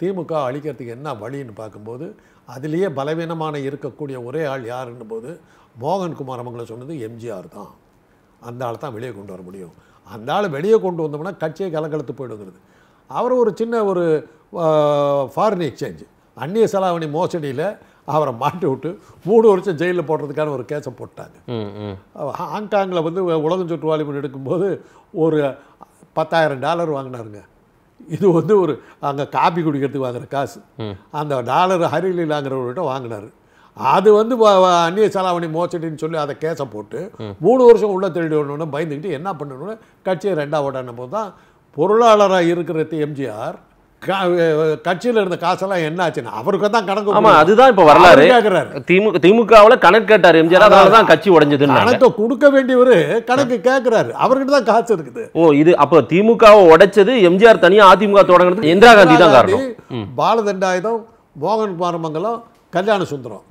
திமுக அழிக்கிறதுக்கு என்ன வழின்னு பார்க்கும்போது அதிலேயே பலவீனமான இருக்கக்கூடிய ஒரே ஆள் யாருன்னு போது மோகன்குமார் அவங்கள சொன்னது எம்ஜிஆர் தான் அந்த ஆள் தான் வெளியே கொண்டு வர முடியும் அந்த ஆள் வெளியே கொண்டு வந்தோம்னா கட்சியை கலக்கலத்து போயிடுங்கிறது அவர் ஒரு சின்ன ஒரு ஃபாரின் எக்ஸ்சேஞ்ச் அந்நிய செலாவணி மோசடியில் அவரை மாட்டி விட்டு மூணு வருஷம் ஜெயிலில் போடுறதுக்கான ஒரு கேஸை போட்டாங்க ஹாங்காங்கில் வந்து உலகம் சுற்றுவாளிமன் எடுக்கும்போது ஒரு பத்தாயிரம் டாலர் வாங்கினாருங்க இது வந்து ஒரு அங்கே காப்பி குடிக்கிறதுக்கு வாங்குற காசு அந்த டாலர் ஹரிலீலாங்கிறவர்கிட்ட வாங்கினார் அது வந்து அந்நிய செலாவணி மோசடின்னு சொல்லி அதை கேஸை போட்டு மூணு வருஷம் உள்ளே திருடி பயந்துக்கிட்டு என்ன பண்ணணும்னு கட்சியை ரெண்டாவது ஓடான போது தான் பொருளாளராக இருக்கிறது எம்ஜிஆர் கட்சியில் இருந்த காசெல்லாம் என்ன அவருக்கு தான் கணக்கு ஆமா அதுதான் இப்ப வரலாறு திமுக திமுகவில் கணக்கு கேட்டார் எம்ஜிஆர் அதனால தான் கட்சி உடைஞ்சது கணக்கு கொடுக்க வேண்டியவர் கணக்கு கேட்கிறாரு அவர்கிட்ட தான் காசு இருக்குது ஓ இது அப்போ திமுகவை உடைச்சது எம்ஜிஆர் தனியா அதிமுக தொடங்கினது இந்திரா காந்தி தான் காரணம் பாலதண்டாயுதம் மோகன் பாரமங்கலம் கல்யாண சுந்தரம்